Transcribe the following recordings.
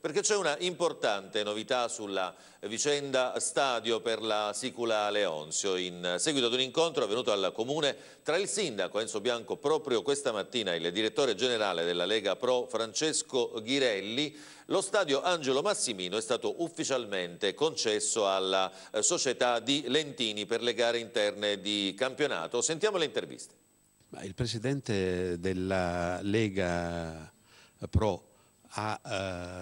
Perché c'è una importante novità sulla vicenda stadio per la Sicula Leonzio in seguito ad un incontro avvenuto al Comune tra il sindaco Enzo Bianco proprio questa mattina il direttore generale della Lega Pro Francesco Ghirelli lo stadio Angelo Massimino è stato ufficialmente concesso alla eh, società di Lentini per le gare interne di campionato. Sentiamo le interviste. Il presidente della Lega Pro ha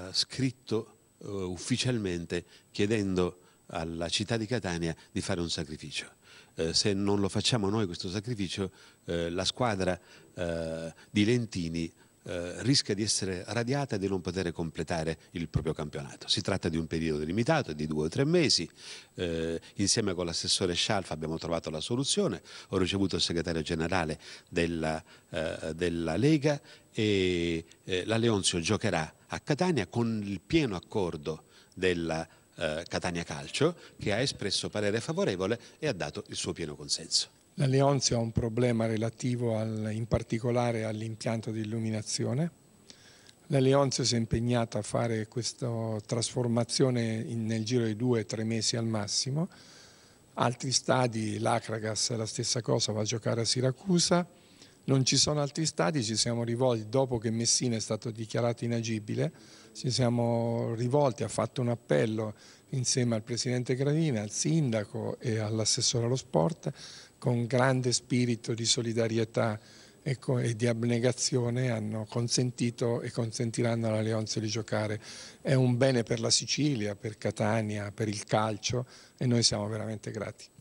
eh, scritto eh, ufficialmente chiedendo alla città di Catania di fare un sacrificio. Eh, se non lo facciamo noi questo sacrificio, eh, la squadra eh, di Lentini eh, rischia di essere radiata e di non poter completare il proprio campionato. Si tratta di un periodo limitato, di due o tre mesi, eh, insieme con l'assessore Scialfa abbiamo trovato la soluzione, ho ricevuto il segretario generale della, eh, della Lega e eh, la Leonzio giocherà a Catania con il pieno accordo della Lega eh, Catania Calcio che ha espresso parere favorevole e ha dato il suo pieno consenso. La Leonzio ha un problema relativo al, in particolare all'impianto di illuminazione. La Leonzio si è impegnata a fare questa trasformazione in, nel giro di due o tre mesi al massimo. Altri stadi, l'Acragas, la stessa cosa, va a giocare a Siracusa non ci sono altri stati, ci siamo rivolti, dopo che Messina è stato dichiarato inagibile, ci siamo rivolti, ha fatto un appello insieme al Presidente Gravina, al Sindaco e all'assessore allo sport, con grande spirito di solidarietà ecco, e, di abnegazione hanno consentito e consentiranno alla Leonze di giocare. È un bene per la Sicilia, per Catania, per il calcio e noi siamo veramente grati.